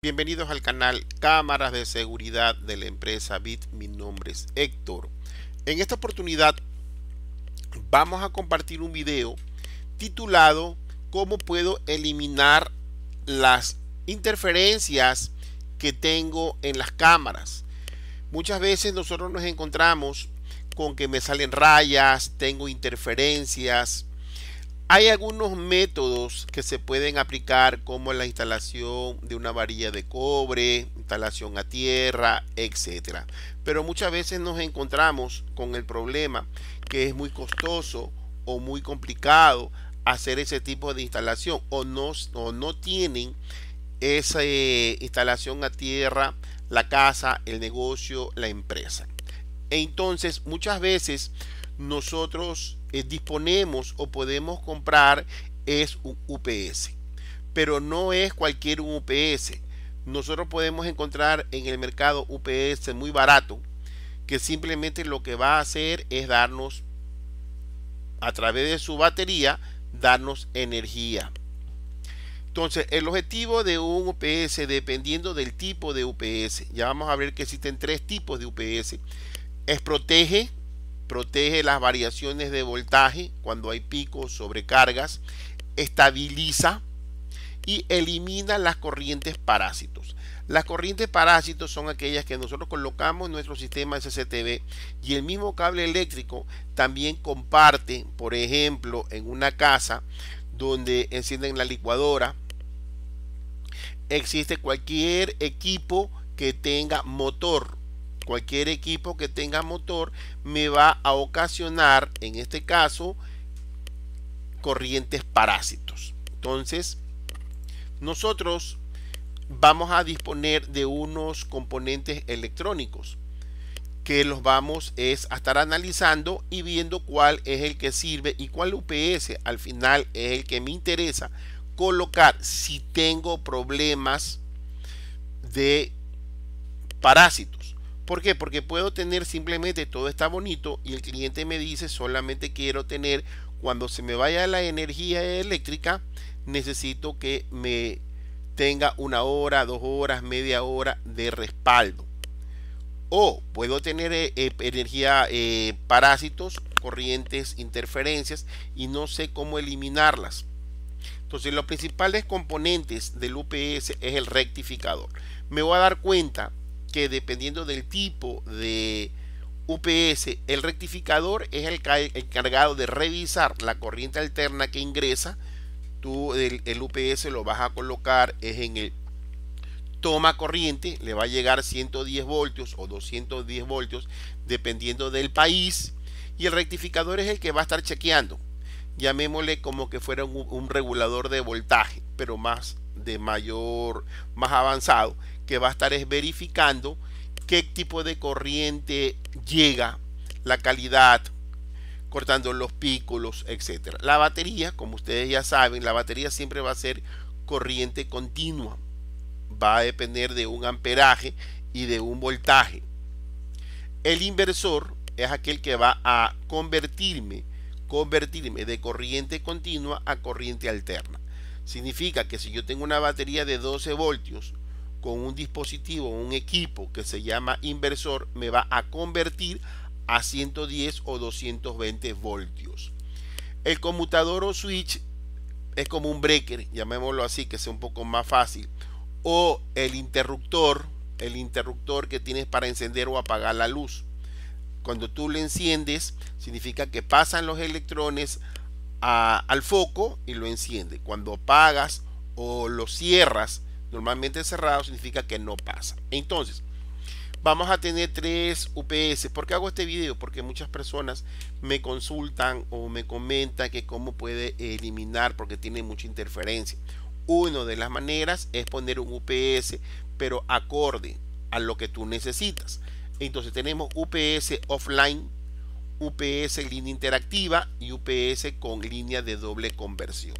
Bienvenidos al canal Cámaras de Seguridad de la empresa BIT. Mi nombre es Héctor. En esta oportunidad vamos a compartir un video titulado ¿Cómo puedo eliminar las interferencias que tengo en las cámaras? Muchas veces nosotros nos encontramos con que me salen rayas, tengo interferencias, hay algunos métodos que se pueden aplicar como la instalación de una varilla de cobre, instalación a tierra, etcétera. Pero muchas veces nos encontramos con el problema que es muy costoso o muy complicado hacer ese tipo de instalación o no, no tienen esa eh, instalación a tierra, la casa, el negocio, la empresa. Entonces muchas veces nosotros eh, disponemos o podemos comprar es un UPS. Pero no es cualquier un UPS. Nosotros podemos encontrar en el mercado UPS muy barato, que simplemente lo que va a hacer es darnos, a través de su batería, darnos energía. Entonces, el objetivo de un UPS, dependiendo del tipo de UPS, ya vamos a ver que existen tres tipos de UPS, es protege, protege las variaciones de voltaje cuando hay picos, sobrecargas, estabiliza y elimina las corrientes parásitos. Las corrientes parásitos son aquellas que nosotros colocamos en nuestro sistema SCTV y el mismo cable eléctrico también comparte, por ejemplo, en una casa donde encienden la licuadora, existe cualquier equipo que tenga motor cualquier equipo que tenga motor me va a ocasionar, en este caso, corrientes parásitos. Entonces, nosotros vamos a disponer de unos componentes electrónicos que los vamos a estar analizando y viendo cuál es el que sirve y cuál UPS al final es el que me interesa colocar si tengo problemas de parásitos ¿Por qué? Porque puedo tener simplemente todo está bonito y el cliente me dice solamente quiero tener cuando se me vaya la energía eléctrica necesito que me tenga una hora, dos horas, media hora de respaldo. O puedo tener eh, eh, energía eh, parásitos, corrientes, interferencias y no sé cómo eliminarlas. Entonces los principales componentes del UPS es el rectificador. Me voy a dar cuenta que dependiendo del tipo de UPS, el rectificador es el encargado de revisar la corriente alterna que ingresa. Tú el, UPS lo vas a colocar es en el toma corriente, le va a llegar 110 voltios o 210 voltios dependiendo del país. Y el rectificador es el que va a estar chequeando. Llamémosle como que fuera un, un regulador de voltaje, pero más de mayor, más avanzado, que va a estar es verificando qué tipo de corriente llega, la calidad, cortando los pículos, etcétera. La batería, como ustedes ya saben, la batería siempre va a ser corriente continua. Va a depender de un amperaje y de un voltaje. El inversor es aquel que va a convertirme, convertirme de corriente continua a corriente alterna. Significa que si yo tengo una batería de 12 voltios, con un dispositivo, un equipo que se llama inversor, me va a convertir a 110 o 220 voltios. El conmutador o switch es como un breaker, llamémoslo así, que sea un poco más fácil. O el interruptor, el interruptor que tienes para encender o apagar la luz. Cuando tú le enciendes, significa que pasan los electrones al foco y lo enciende. Cuando apagas o lo cierras, normalmente cerrado significa que no pasa. Entonces, vamos a tener tres UPS. ¿Por qué hago este video? Porque muchas personas me consultan o me comentan que cómo puede eliminar porque tiene mucha interferencia. Una de las maneras es poner un UPS, pero acorde a lo que tú necesitas. Entonces tenemos UPS offline, UPS línea interactiva y UPS con línea de doble conversión.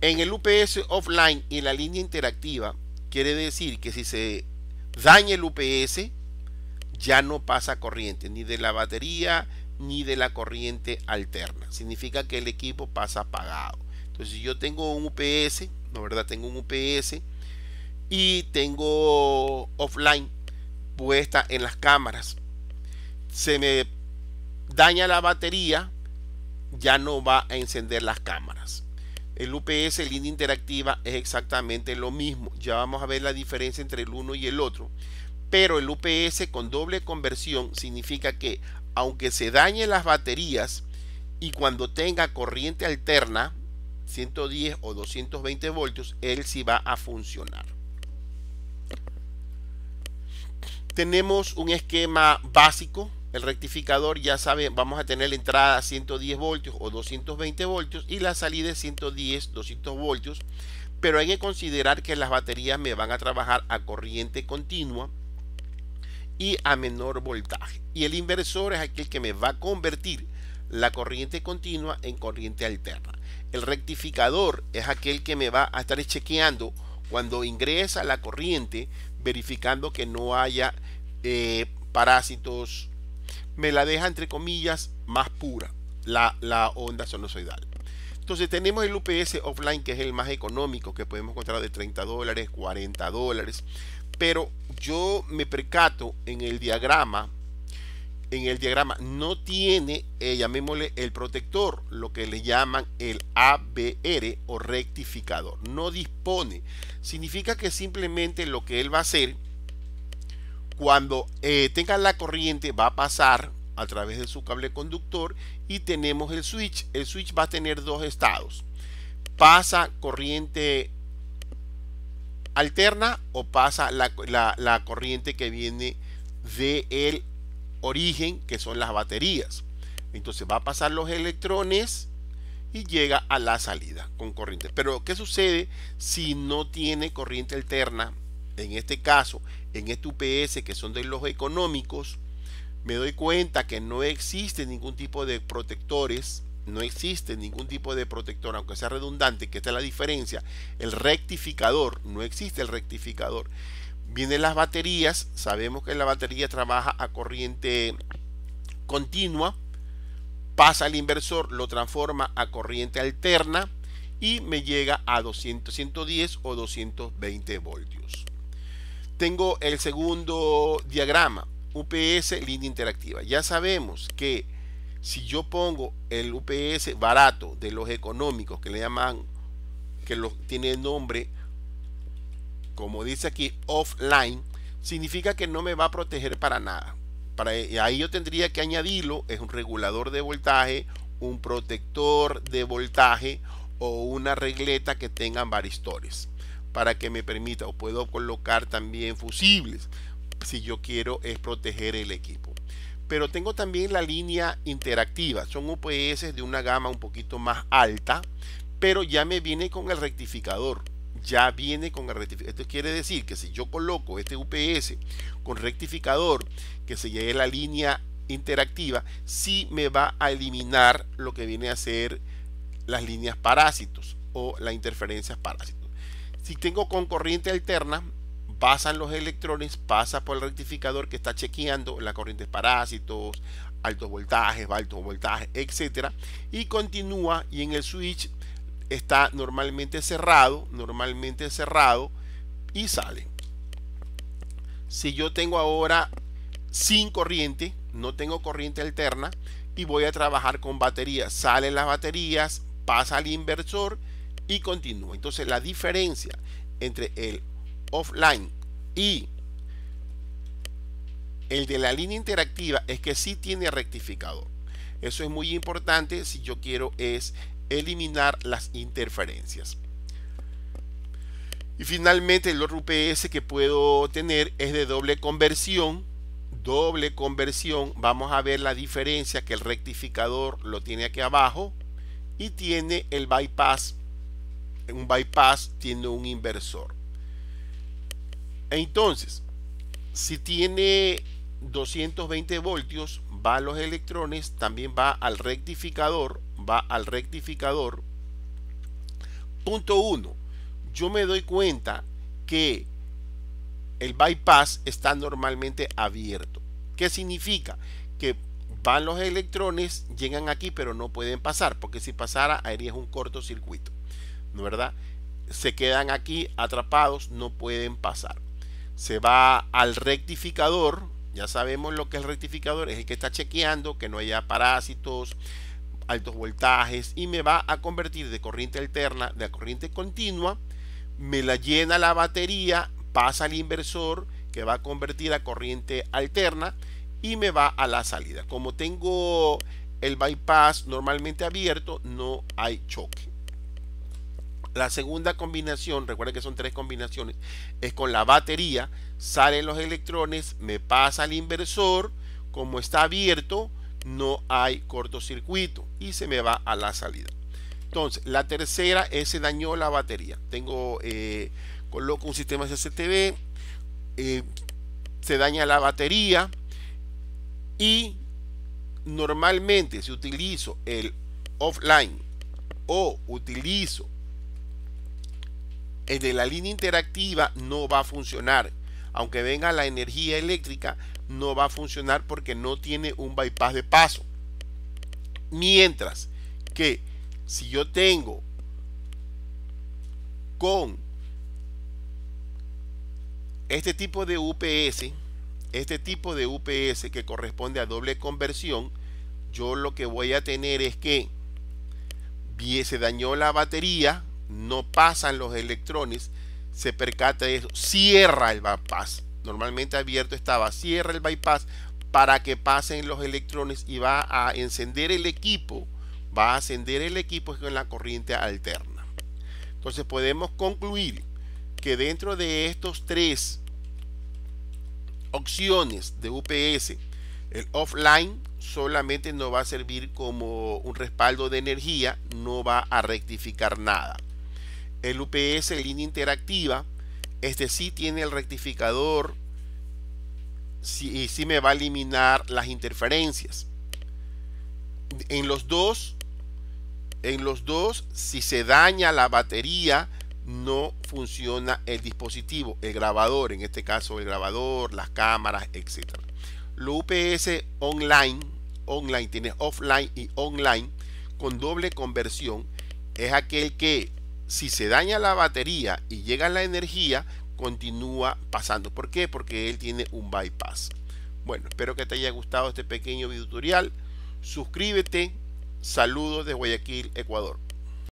En el UPS offline y en la línea interactiva, quiere decir que si se daña el UPS, ya no pasa corriente, ni de la batería, ni de la corriente alterna. Significa que el equipo pasa apagado. Entonces, si yo tengo un UPS, no verdad, tengo un UPS y tengo offline puesta en las cámaras, se me daña la batería, ya no va a encender las cámaras. El UPS, línea interactiva, es exactamente lo mismo. Ya vamos a ver la diferencia entre el uno y el otro. Pero el UPS con doble conversión significa que aunque se dañen las baterías y cuando tenga corriente alterna, 110 o 220 voltios, él sí va a funcionar. Tenemos un esquema básico el rectificador ya sabe vamos a tener la entrada a 110 voltios o 220 voltios y la salida es 110 200 voltios pero hay que considerar que las baterías me van a trabajar a corriente continua y a menor voltaje y el inversor es aquel que me va a convertir la corriente continua en corriente alterna el rectificador es aquel que me va a estar chequeando cuando ingresa la corriente verificando que no haya eh, parásitos me la deja entre comillas más pura, la, la onda sonosoidal Entonces tenemos el UPS offline que es el más económico que podemos encontrar de 30 dólares, 40 dólares, pero yo me percato en el diagrama, en el diagrama no tiene, eh, llamémosle el protector, lo que le llaman el ABR o rectificador, no dispone. Significa que simplemente lo que él va a hacer cuando eh, tenga la corriente va a pasar a través de su cable conductor y tenemos el switch. El switch va a tener dos estados. Pasa corriente alterna o pasa la, corriente que viene del el origen, que son las baterías. Entonces va a pasar los electrones y llega a la salida con corriente. Pero ¿qué sucede si no tiene corriente alterna? En este caso, en este UPS que son de los económicos, me doy cuenta que no existe ningún tipo de protectores, no existe ningún tipo de protector, aunque sea redundante, que esta es la diferencia. El rectificador, no existe el rectificador. Vienen las baterías, sabemos que la batería trabaja a corriente continua, pasa al inversor, lo transforma a corriente alterna y me llega a 200, 110 o 220 voltios tengo el segundo diagrama, UPS línea interactiva. Ya sabemos que si yo pongo el UPS barato de los económicos que le llaman, que lo, tiene el nombre, como dice aquí, offline, significa que no me va a proteger para nada. Para, e, ahí yo tendría que añadirlo, es un regulador de voltaje, un protector de voltaje o una regleta que tengan varistores para que me permita o puedo colocar también fusibles si yo quiero es proteger el equipo pero tengo también la línea interactiva son UPS de una gama un poquito más alta pero ya me viene con el rectificador ya viene con el rectificador. Esto quiere decir que si yo coloco este UPS con rectificador, que se llegue la línea interactiva, sí me va a eliminar lo que viene a ser las líneas parásitos o las interferencias parásitos. Si tengo con corriente alterna, pasan los electrones, pasa por el rectificador que está chequeando las corrientes parásitos, altos voltajes, altos voltajes, etcétera, y continúa y en el switch está normalmente cerrado, normalmente cerrado y sale. Si yo tengo ahora sin corriente, no tengo corriente alterna y voy a trabajar con baterías, salen las baterías, pasa al inversor y continúa. Entonces la diferencia entre el offline y el de la línea interactiva es que sí tiene rectificador. Eso es muy importante si yo quiero es eliminar las interferencias. Y finalmente el otro UPS que puedo tener es de doble conversión. Doble conversión. Vamos a ver la diferencia que el rectificador lo tiene aquí abajo y tiene el bypass un bypass tiene un inversor. Entonces, si tiene 220 voltios, va los electrones, también va al rectificador, va al rectificador. Punto 1. Yo me doy cuenta que el bypass está normalmente abierto. ¿Qué significa? Que van los electrones, llegan aquí, pero no pueden pasar, porque si pasara, es un cortocircuito. ¿verdad? Se quedan aquí atrapados, no pueden pasar. Se va al rectificador, ya sabemos lo que es el rectificador, es el que está chequeando que no haya parásitos, altos voltajes y me va a convertir de corriente alterna, de corriente continua, me la llena la batería, pasa al inversor que va a convertir a corriente alterna y me va a la salida. Como tengo el bypass normalmente abierto, no hay choque. La segunda combinación, recuerden que son tres combinaciones, es con la batería, salen los electrones, me pasa al inversor, como está abierto, no hay cortocircuito y se me va a la salida. Entonces, la tercera es se dañó la batería. Tengo, eh, coloco un sistema CCTV eh, se daña la batería y normalmente si utilizo el offline o utilizo el de la línea interactiva no va a funcionar. Aunque venga la energía eléctrica, no va a funcionar porque no tiene un bypass de paso. Mientras que si yo tengo con este tipo de UPS, este tipo de UPS que corresponde a doble conversión, yo lo que voy a tener es que se dañó la batería, no pasan los electrones, se percata eso, cierra el bypass. Normalmente abierto estaba, cierra el bypass para que pasen los electrones y va a encender el equipo, va a encender el equipo con la corriente alterna. Entonces podemos concluir que dentro de estos tres opciones de UPS, el offline solamente no va a servir como un respaldo de energía, no va a rectificar nada el UPS línea interactiva, este sí tiene el rectificador y sí me va a eliminar las interferencias. En los dos, en los dos, si se daña la batería, no funciona el dispositivo, el grabador, en este caso el grabador, las cámaras, etc. Lo UPS online, online, tiene offline y online, con doble conversión, es aquel que si se daña la batería y llega la energía, continúa pasando. ¿Por qué? Porque él tiene un bypass. Bueno, espero que te haya gustado este pequeño video tutorial. Suscríbete. Saludos de Guayaquil, Ecuador.